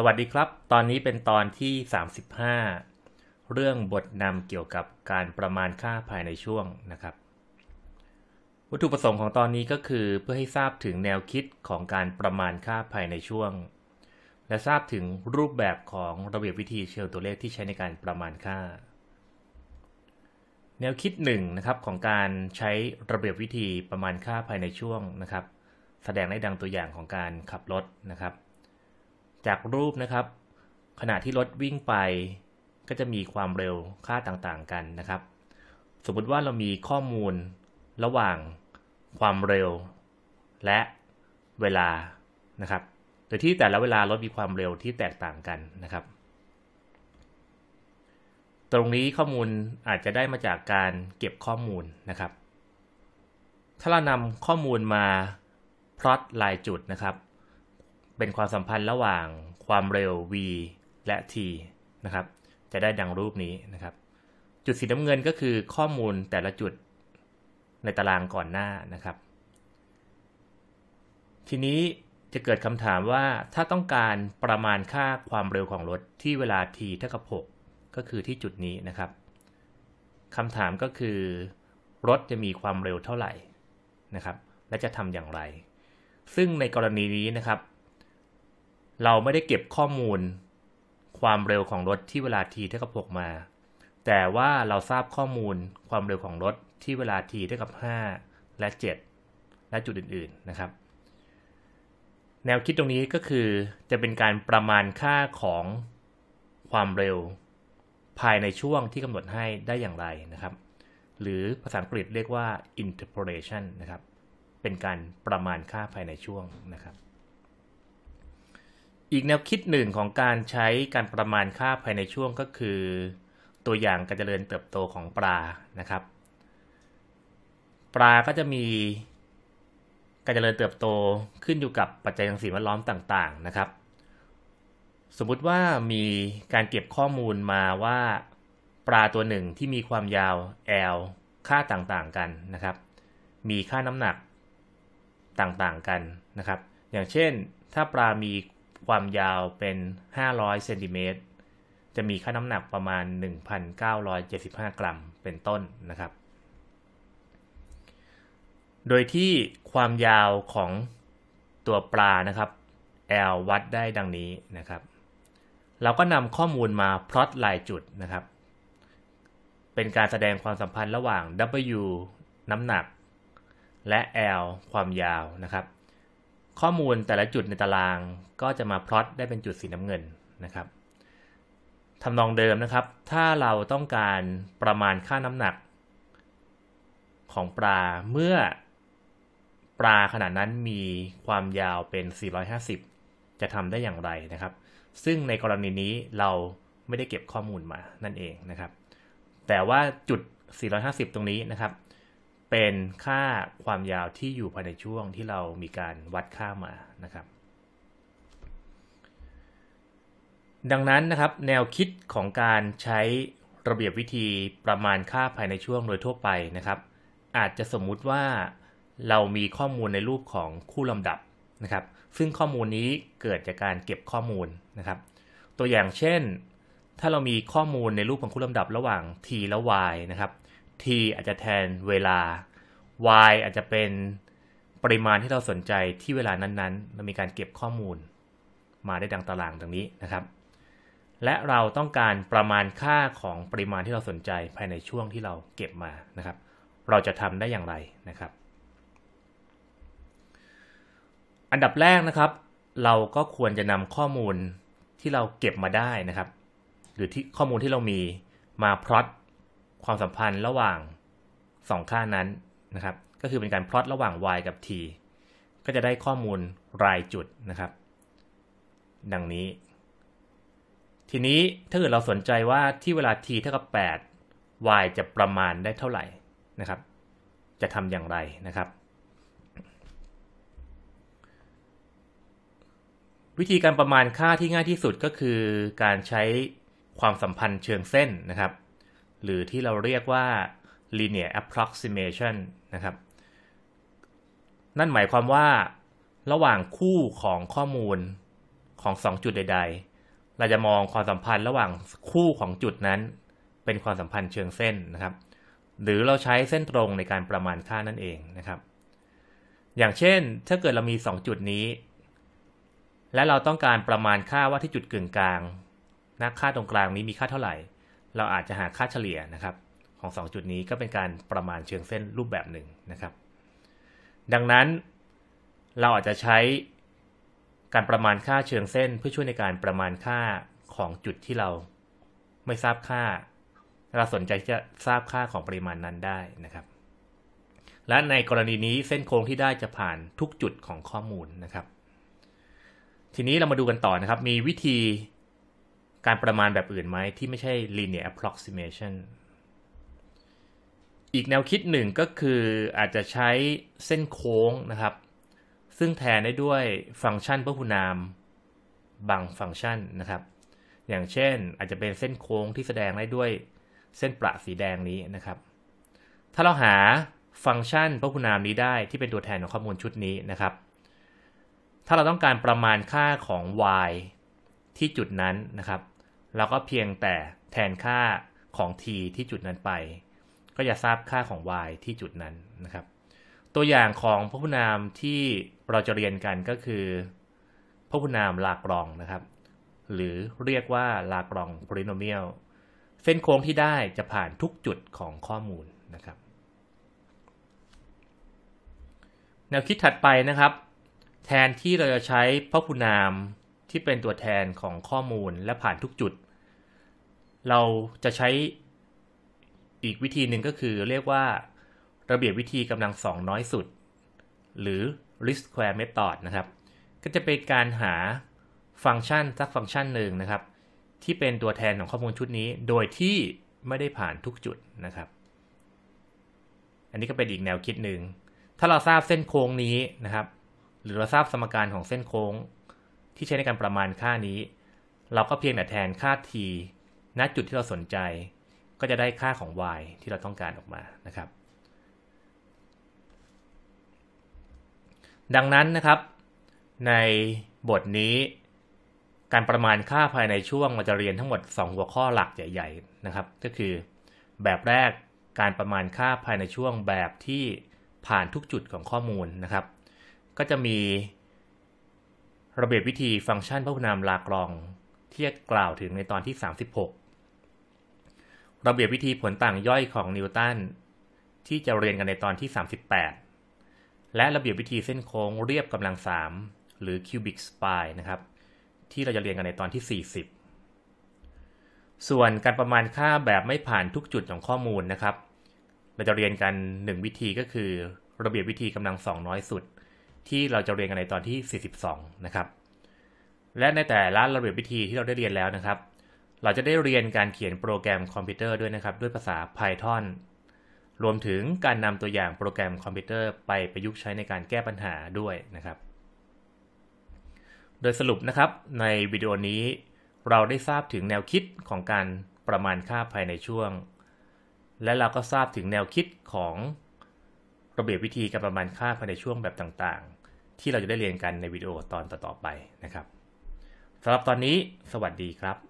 สวัสดีครับ ตอนนี้เป็นตอนที่ 35 เรื่องบทนำเกี่ยวกับการประมาณค่าภายในช่วงนะครับ วัตถุประสงค์ของตอนนี้ก็คือ เพื่อให้ทราบถึงแนวคิดของการประมาณค่าภายในช่วง และทราบถึงรูปแบบของระเบียบวิธีเชิงตัวเลขที่ใช้ในการประมาณค่า แนวคิด1นนะครับของการใช้ระเบียบวิธีประมาณค่าภายในช่วงนะครับ แสดงในดังตัวอย่างของการขับรถนะครับจากรูปนะครับ ขณะที่รถวิ่งไปก็จะมีความเร็วค่าต่างๆกันนะครับ สมมติว่าเรามีข้อมูลระหว่างความเร็วและเวลานะครับ โดยที่แต่ละเวลารถมีความเร็วที่แตกต่างกันนะครับ ตรงนี้ข้อมูลอาจจะได้มาจากการเก็บข้อมูลนะครับ ถ้าเรานำข้อมูลมาพลอตลายจุดนะครับเป็นความสัมพันธ์ระหว่างความเร็ว v และ t นะครับ จะได้ดังรูปนี้นะครับ จุดสีน้ำเงินก็คือข้อมูลแต่ละจุดในตารางก่อนหน้านะครับ ทีนี้จะเกิดคำถามว่าถ้าต้องการประมาณค่าความเร็วของรถ ที่เวลา t เท่ากับ6ก็คือที่จุดนี้นะครับคำถามก็คือ รถจะมีความเร็วเท่าไหร่นะครับ และจะทำอย่างไร ซึ่งในกรณีนี้นะครับเราไม่ได้เก็บข้อมูลความเร็วของรถที่เวลา t เท่ากับ6มา แต่ว่าเราทราบข้อมูลความเร็วของรถที่เวลา t เท่ากับ 5 และ 7 และจุดอื่นๆนะครับ แนวคิดตรงนี้ก็คือจะเป็นการประมาณค่าของความเร็วภายในช่วงที่กำหนดให้ได้อย่างไรนะครับหรือภาษาอังกฤษเรียกว่า interpolation นะครับ เป็นการประมาณค่าภายในช่วงนะครับอีกแนวคิดหนึ่งของการใช้การประมาณค่าภายในช่วงก็คือตัวอย่างการเจริญเติบโตของปลา นะครับ ปลาก็จะมีการเจริญเติบโตขึ้นอยู่กับปัจจัยทางสิ่งแวดล้อมต่าง ๆ นะครับ สมมุติว่ามีการเก็บข้อมูลมาว่าปลาตัวหนึ่งที่มีความยาว L ค่าต่างๆ กันนะครับ มีค่าน้ำหนักต่างๆ กันนะครับ อย่างเช่นถ้าปลามีความยาวเป็น 500 เซนติเมตร จะมีค่าน้ำหนักประมาณ 1,975 กรัม เป็นต้นนะครับ โดยที่ความยาวของตัวปลา นะครับ L วัดได้ดังนี้นะครับ เราก็นำข้อมูลมาพลอตลายจุดนะครับ เป็นการแสดงความสัมพันธ์ระหว่าง W น้ำหนัก และ L ความยาวนะครับข้อมูลแต่ละจุดในตารางก็จะมาพลอตได้เป็นจุดสีน้ำเงินนะครับทำนองเดิมนะครับ ถ้าเราต้องการประมาณค่าน้ำหนักของปลาเมื่อปลาขนาดนั้นมีความยาวเป็น 450 จะทำได้อย่างไรนะครับ ซึ่งในกรณีนี้เราไม่ได้เก็บข้อมูลมานั่นเองนะครับ แต่ว่าจุด 450 ตรงนี้นะครับเป็นค่าความยาวที่อยู่ภายในช่วงที่เรามีการวัดค่ามานะครับ ดังนั้นนะครับแนวคิดของการใช้ระเบียบวิธีประมาณค่าภายในช่วงโดยทั่วไปนะครับ อาจจะสมมุติว่าเรามีข้อมูลในรูปของคู่ลำดับนะครับ ซึ่งข้อมูลนี้เกิดจากการเก็บข้อมูลนะครับ ตัวอย่างเช่น ถ้าเรามีข้อมูลในรูปของคู่ลำดับระหว่าง t และ y นะครับ t อาจจะแทนเวลา y อาจจะเป็นปริมาณที่เราสนใจที่เวลานั้นๆ เรามีการเก็บข้อมูลมาได้ดังตารางตรงนี้นะครับ และเราต้องการประมาณค่าของปริมาณที่เราสนใจภายในช่วงที่เราเก็บมานะครับ เราจะทำได้อย่างไรนะครับ อันดับแรกนะครับ เราก็ควรจะนำข้อมูลที่เราเก็บมาได้นะครับ หรือที่ข้อมูลที่เรามีมาพลอตความสัมพันธ์ระหว่าง 2 ค่านั้นนะครับ ก็คือเป็นการพลอตระหว่าง y กับ t ก็จะได้ข้อมูลรายจุดนะครับ ดังนี้ ทีนี้ถ้าเกิดเราสนใจว่าที่เวลา t เท่ากับ 8 y จะประมาณได้เท่าไหร่นะครับ จะทำอย่างไรนะครับ วิธีการประมาณค่าที่ง่ายที่สุดก็คือการใช้ความสัมพันธ์เชิงเส้นนะครับหรือที่เราเรียกว่า linear approximation นะครับ นั่นหมายความว่า ระหว่างคู่ของข้อมูลของ 2 จุดใดๆ เราจะมองความสัมพันธ์ระหว่างคู่ของจุดนั้น เป็นความสัมพันธ์เชิงเส้นนะครับ หรือเราใช้เส้นตรงในการประมาณค่านั่นเองนะครับ อย่างเช่นถ้าเกิดเรามี 2 จุดนี้ และเราต้องการประมาณค่าว่าที่จุดกึ่งกลางนะค่าตรงกลางนี้มีค่าเท่าไหร่เราอาจจะหาค่าเฉลี่ยนะครับ ของ 2 จุดนี้ก็เป็นการประมาณเชิงเส้นรูปแบบหนึ่งนะครับ ดังนั้นเราอาจจะใช้การประมาณค่าเชิงเส้น เพื่อช่วยในการประมาณค่าของจุดที่เราไม่ทราบค่า เราสนใจจะทราบค่าของปริมาณนั้นได้นะครับ และในกรณีนี้เส้นโค้งที่ได้จะผ่านทุกจุดของข้อมูลนะครับ ทีนี้เรามาดูกันต่อนะครับ มีวิธีการประมาณแบบอื่นไหมที่ไม่ใช่ linear approximation อีกแนวคิดหนึ่งก็คืออาจจะใช้เส้นโค้งนะครับ ซึ่งแทนได้ด้วยฟังก์ชันพหุนาม บางฟังก์ชันนะครับ อย่างเช่นอาจจะเป็นเส้นโค้งที่แสดงได้ด้วยเส้นประสีแดงนี้นะครับ ถ้าเราหาฟังก์ชันพหุนามนี้ได้ที่เป็นตัวแทนของข้อมูลชุดนี้นะครับ ถ้าเราต้องการประมาณค่าของ y ที่จุดนั้นนะครับ เราก็เพียงแต่แทนค่าของ t ที่จุดนั้นไป ก็จะทราบค่าของ y ที่จุดนั้นนะครับ ตัวอย่างของพหุนามที่เราจะเรียนกันก็คือพหุนามลากรองนะครับ หรือเรียกว่าลากรองโพลิโนเมียลเส้นโค้งที่ได้จะผ่านทุกจุดของข้อมูลนะครับแนวคิดถัดไปนะครับ แทนที่เราจะใช้พหุนามที่เป็นตัวแทนของข้อมูลและผ่านทุกจุด เราจะใช้อีกวิธีหนึ่งก็คือเรียกว่า ระเบียบวิธีกำลังสองน้อยสุด หรือ least square method นะครับ ก็จะเป็นการหาฟังก์ชันสักฟังก์ชันหนึ่งนะครับ ที่เป็นตัวแทนของข้อมูลชุดนี้ โดยที่ไม่ได้ผ่านทุกจุดนะครับ อันนี้ก็เป็นอีกแนวคิดหนึ่ง ถ้าเราทราบเส้นโค้งนี้นะครับ หรือเราทราบสมการของเส้นโค้งที่ใช้ในการประมาณค่านี้ เราก็เพียงแต่แทนค่า t ณจุดที่เราสนใจ ก็จะได้ค่าของ y ที่เราต้องการออกมานะครับ ดังนั้นนะครับในบทนี้ การประมาณค่าภายในช่วงเราจะเรียนทั้งหมด 2 หัวข้อหลักใหญ่ ๆนะครับ ก็คือ แบบแรกการประมาณค่าภายในช่วงแบบที่ผ่านทุกจุดของข้อมูลนะครับ ก็จะมีระเบียบวิธีฟังก์ชันพหุนามลากรองที่จะกล่าวถึงในตอนที่ 36 ระเบียบวิธีผลต่างย่อยของนิวตันที่จะเรียนกันในตอนที่ 38 และระเบียบวิธีเส้นโค้งเรียบกำลัง 3 หรือคิวบิกสปายนะครับที่เราจะเรียนกันในตอนที่ 40 ส่วนการประมาณค่าแบบไม่ผ่านทุกจุดของข้อมูลนะครับ เราจะเรียนกัน 1 วิธีก็คือ ระเบียบวิธีกำลังสองน้อยสุดที่เราจะเรียนกันในตอนที่ 42 นะครับ และในแต่ละระเบียบวิธีที่เราได้เรียนแล้วนะครับ เราจะได้เรียนการเขียนโปรแกรมคอมพิวเตอร์ด้วยนะครับ ด้วยภาษา Python รวมถึงการนำตัวอย่างโปรแกรมคอมพิวเตอร์ไปประยุกต์ใช้ในการแก้ปัญหาด้วยนะครับ โดยสรุปนะครับ ในวิดีโอนี้ เราได้ทราบถึงแนวคิดของการประมาณค่าภายในช่วง และเราก็ทราบถึงแนวคิดของ ระเบียบวิธีการประมาณค่าภายในช่วงแบบต่างที่เราจะได้เรียนกันในวิดีโอตอนต่อ ๆ ไปนะครับสำหรับตอนนี้สวัสดีครับ